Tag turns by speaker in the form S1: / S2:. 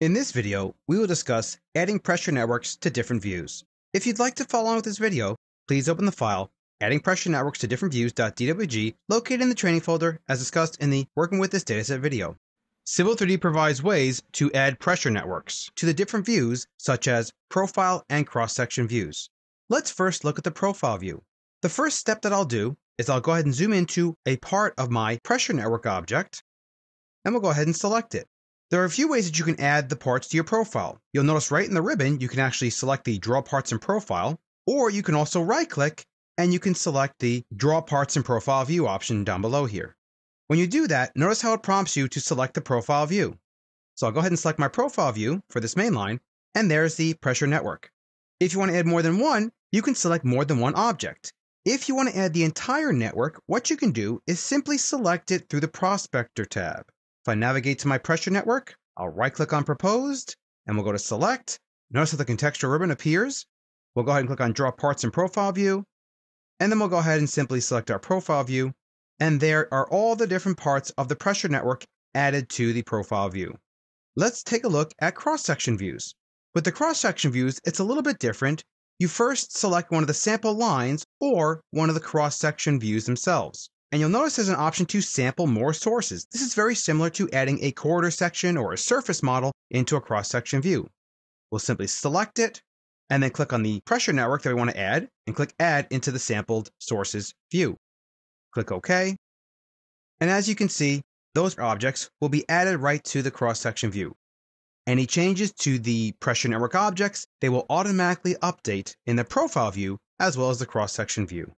S1: In this video, we will discuss adding pressure networks to different views. If you'd like to follow along with this video, please open the file Adding Pressure Networks to Different Views.dwg located in the training folder as discussed in the Working with this dataset video. Civil 3D provides ways to add pressure networks to the different views such as profile and cross-section views. Let's first look at the profile view. The first step that I'll do is I'll go ahead and zoom into a part of my pressure network object and we'll go ahead and select it. There are a few ways that you can add the parts to your profile. You'll notice right in the ribbon, you can actually select the Draw Parts and Profile, or you can also right-click and you can select the Draw Parts and Profile View option down below here. When you do that, notice how it prompts you to select the profile view. So I'll go ahead and select my profile view for this main line, and there's the pressure network. If you want to add more than one, you can select more than one object. If you want to add the entire network, what you can do is simply select it through the Prospector tab. I navigate to my pressure network, I'll right click on proposed and we'll go to select. Notice that the contextual ribbon appears. We'll go ahead and click on draw parts and profile view. And then we'll go ahead and simply select our profile view. And there are all the different parts of the pressure network added to the profile view. Let's take a look at cross-section views. With the cross-section views, it's a little bit different. You first select one of the sample lines or one of the cross-section views themselves. And you'll notice there's an option to sample more sources. This is very similar to adding a corridor section or a surface model into a cross-section view. We'll simply select it and then click on the pressure network that we want to add and click Add into the sampled sources view. Click OK. And as you can see, those objects will be added right to the cross-section view. Any changes to the pressure network objects, they will automatically update in the profile view as well as the cross-section view.